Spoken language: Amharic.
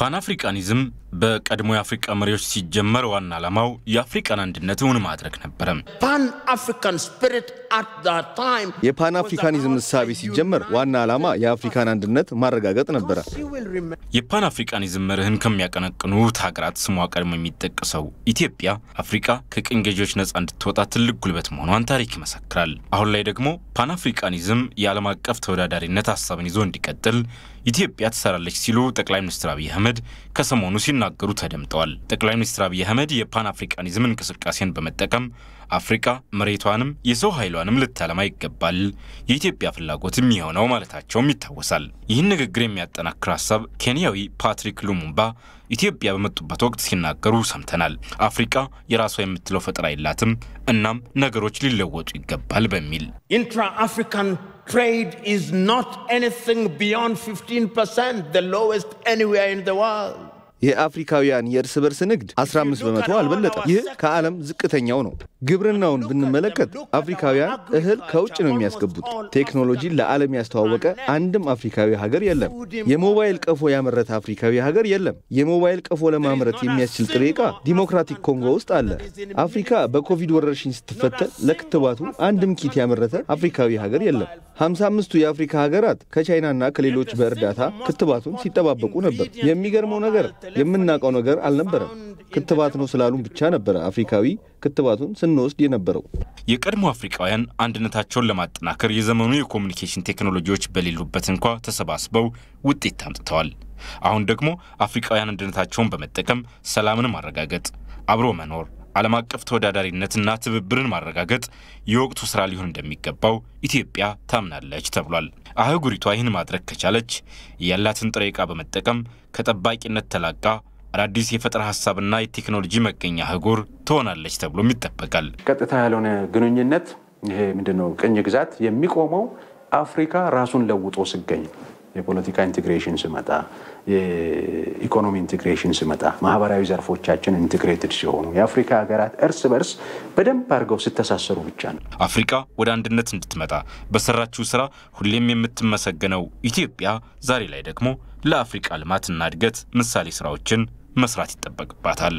ፓንአፍሪቃኒዝም በቀድሞ የአፍሪቃ መሪዎች ሲጀመር ዋና ዓላማው የአፍሪቃን አንድነት እውን ማድረግ ነበረ። የፓንአፍሪካኒዝም አፍሪካኒዝም እሳቤ ሲጀመር ዋና ዓላማ የአፍሪካን አንድነት ማረጋገጥ ነበረ። የፓን አፍሪካኒዝም መርህን ከሚያቀነቅኑት ሀገራት ስሟ ቀድሞ የሚጠቀሰው ኢትዮጵያ አፍሪቃ ከቅኝ ገዢዎች ነፃ እንድትወጣ ትልቅ ጉልበት መሆኗን ታሪክ ይመሰክራል። አሁን ላይ ደግሞ ፓን አፍሪካኒዝም የዓለም አቀፍ ተወዳዳሪነት ሀሳብን ይዞ እንዲቀጥል ኢትዮጵያ ትሰራለች ሲሉ ጠቅላይ ሚኒስትር አብይ አህመድ አህመድ ከሰሞኑ ሲናገሩ ተደምጠዋል። ጠቅላይ ሚኒስትር አብይ አህመድ የፓን አፍሪካኒዝም እንቅስቃሴን በመጠቀም አፍሪካ መሬቷንም የሰው ኃይሏንም ልታለማ ይገባል፣ የኢትዮጵያ ፍላጎት የሆነው ማለታቸውም ይታወሳል። ይህን ንግግር የሚያጠናክር ሀሳብ ኬንያዊ ፓትሪክ ሉሙምባ ኢትዮጵያ በመጡበት ወቅት ሲናገሩ ሰምተናል። አፍሪካ የራሷ የምትለው ፈጠራ የላትም፣ እናም ነገሮች ሊለወጡ ይገባል በሚል ኢንትራ አፍሪካን trade is not anything beyond 15%, the lowest anywhere in the world. የአፍሪካውያን የእርስ በርስ ንግድ 15 በመቶ አልበለጠም። ይህ ከዓለም ዝቅተኛው ነው። ግብርናውን ብንመለከት አፍሪካውያን እህል ከውጭ ነው የሚያስገቡት። ቴክኖሎጂን ለዓለም ያስተዋወቀ አንድም አፍሪካዊ ሀገር የለም። የሞባይል ቀፎ ያመረተ አፍሪካዊ ሀገር የለም። የሞባይል ቀፎ ለማምረት የሚያስችል ጥሬ ዕቃ ዲሞክራቲክ ኮንጎ ውስጥ አለ። አፍሪካ በኮቪድ ወረርሽኝ ስትፈተን ለክትባቱ አንድም ኪት ያመረተ አፍሪካዊ ሀገር የለም። 55ቱ የአፍሪካ ሀገራት ከቻይናና ከሌሎች በእርዳታ ክትባቱን ሲጠባበቁ ነበር። የሚገርመው ነገር የምናውቀው ነገር አልነበረም። ክትባት ነው ስላሉን ብቻ ነበረ አፍሪካዊ ክትባቱን ስንወስድ የነበረው። የቀድሞ አፍሪካውያን አንድነታቸውን ለማጠናከር የዘመኑ የኮሚኒኬሽን ቴክኖሎጂዎች በሌሉበት እንኳ ተሰባስበው ውጤት አምጥተዋል። አሁን ደግሞ አፍሪካውያን አንድነታቸውን በመጠቀም ሰላምን ማረጋገጥ፣ አብሮ መኖር፣ ዓለም አቀፍ ተወዳዳሪነትና ትብብርን ማረጋገጥ የወቅቱ ስራ ሊሆን እንደሚገባው ኢትዮጵያ ታምናለች ተብሏል። አህጉሪቷ ይህን ማድረግ ከቻለች ያላትን ጥሬ ዕቃ በመጠቀም ከጠባቂነት ተላቃ አዳዲስ የፈጠራ ሀሳብና የቴክኖሎጂ መገኛ አህጉር ትሆናለች ተብሎም ይጠበቃል። ቀጥታ ያልሆነ ግንኙነት ይሄ ምንድነው ቅኝ ግዛት የሚቆመው አፍሪካ ራሱን ለውጦ ስገኝ የፖለቲካ ኢንቴግሬሽን ስመጣ፣ የኢኮኖሚ ኢንቴግሬሽን ስመጣ፣ ማህበራዊ ዘርፎቻችን ኢንቴግሬትድ ሲሆኑ የአፍሪካ ሀገራት እርስ በርስ በደንብ አድርገው ሲተሳሰሩ ብቻ ነው አፍሪካ ወደ አንድነት እንድትመጣ በሰራችው ስራ ሁሌም የምትመሰገነው ኢትዮጵያ ዛሬ ላይ ደግሞ ለአፍሪካ ልማትና እድገት ምሳሌ ስራዎችን መስራት ይጠበቅባታል።